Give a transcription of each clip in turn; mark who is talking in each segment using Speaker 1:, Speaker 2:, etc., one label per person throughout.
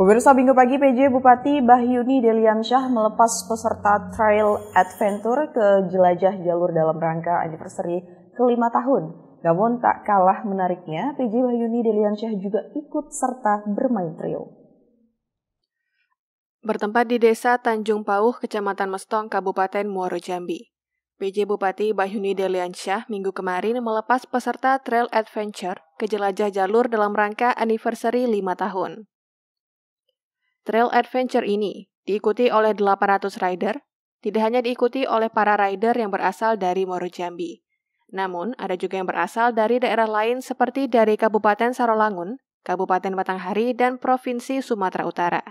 Speaker 1: Pemirsa Minggu pagi PJ Bupati Bahyuni Deliansyah melepas peserta Trail Adventure ke jelajah jalur dalam rangka anniversary kelima tahun. Namun tak kalah menariknya, PJ Bahyuni Deliansyah juga ikut serta bermain trail. Bertempat di desa Tanjung Pauh, Kecamatan Mestong, Kabupaten Muaro Jambi. PJ Bupati Bahyuni Deliansyah minggu kemarin melepas peserta Trail Adventure ke jelajah jalur dalam rangka anniversary lima tahun. Trail adventure ini diikuti oleh 800 rider, tidak hanya diikuti oleh para rider yang berasal dari Moro Jambi. Namun, ada juga yang berasal dari daerah lain seperti dari Kabupaten Sarolangun, Kabupaten Batanghari, dan Provinsi Sumatera Utara.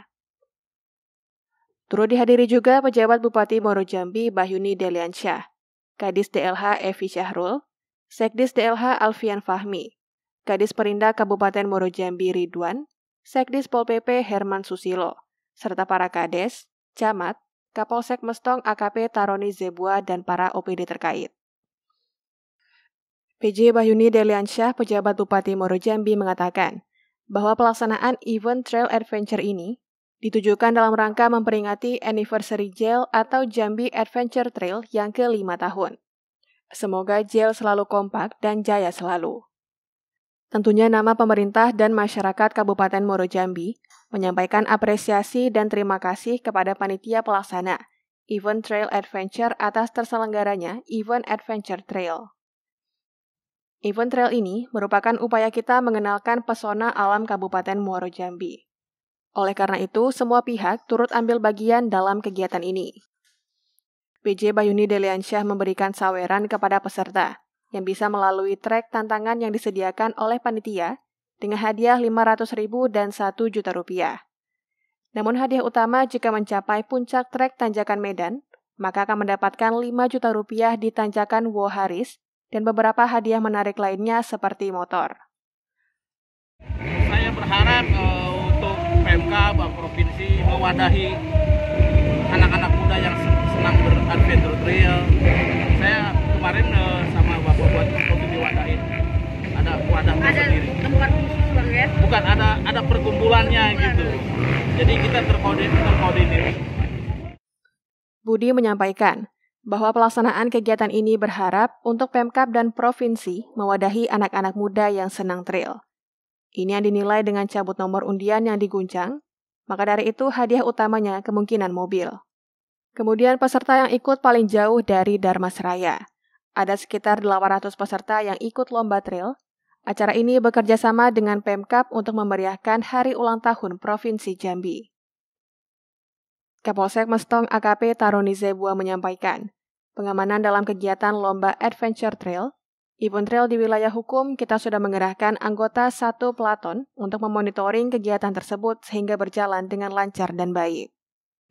Speaker 1: Turut dihadiri juga pejabat Bupati Moro Jambi Bahyuni Deliansyah, Kadis DLH Evi Syahrul, Sekdis DLH Alfian Fahmi, Kadis Perinda Kabupaten Moro Jambi Ridwan, Sekdis Pol PP Herman Susilo, serta para Kades, Camat, Kapolsek Mestong AKP Taroni Zebua dan para OPD terkait. PJ Bahyuni Deliansyah, pejabat Bupati Moro Jambi mengatakan bahwa pelaksanaan event trail adventure ini ditujukan dalam rangka memperingati anniversary jail atau Jambi Adventure Trail yang ke-5 tahun. Semoga jail selalu kompak dan jaya selalu. Tentunya nama pemerintah dan masyarakat Kabupaten Moro Jambi menyampaikan apresiasi dan terima kasih kepada panitia pelaksana Event Trail Adventure atas terselenggaranya Event Adventure Trail. Event Trail ini merupakan upaya kita mengenalkan pesona alam Kabupaten Muaro Jambi. Oleh karena itu, semua pihak turut ambil bagian dalam kegiatan ini. PJ Bayuni Deliansyah memberikan saweran kepada peserta, yang bisa melalui trek tantangan yang disediakan oleh panitia dengan hadiah 500.000 dan 1 juta rupiah. Namun hadiah utama jika mencapai puncak trek tanjakan Medan, maka akan mendapatkan 5 juta rupiah di tanjakan Woharis dan beberapa hadiah menarik lainnya seperti motor. Saya berharap uh, untuk PMK Bank Provinsi mewadahi anak-anak muda yang senang beradventure trail, gitu. Jadi kita terkoordinir, Budi menyampaikan bahwa pelaksanaan kegiatan ini berharap untuk Pemkap dan provinsi mewadahi anak-anak muda yang senang trail. Ini yang dinilai dengan cabut nomor undian yang diguncang, maka dari itu hadiah utamanya kemungkinan mobil. Kemudian peserta yang ikut paling jauh dari Dharma Ada sekitar 800 peserta yang ikut lomba trail Acara ini bekerja sama dengan Pemkap untuk memeriahkan hari ulang tahun Provinsi Jambi. Kapolsek Mestong AKP Taroni Zebua menyampaikan, pengamanan dalam kegiatan Lomba Adventure Trail, Ibon Trail di wilayah hukum kita sudah mengerahkan anggota satu pelaton untuk memonitoring kegiatan tersebut sehingga berjalan dengan lancar dan baik.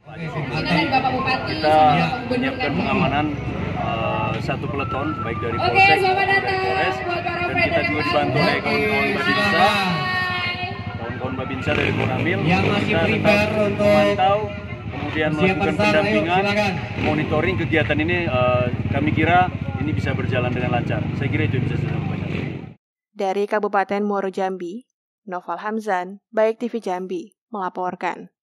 Speaker 1: Kita menyiapkan pengamanan Eh, satu peleton baik dari Polsek, okay, dari Polres, dan kita juga dibantu oleh kawan-kawan Babinsa, kawan-kawan Babinsa dari Koramil, yang masih kita tetap memantau, kemudian melakukan pendampingan, monitoring kegiatan ini uh, kami kira ini bisa berjalan dengan lancar. Saya kira itu bisa saya sampaikan. Dari Kabupaten Muaro Jambi, Noval Hamzan, Baik TV Jambi, melaporkan.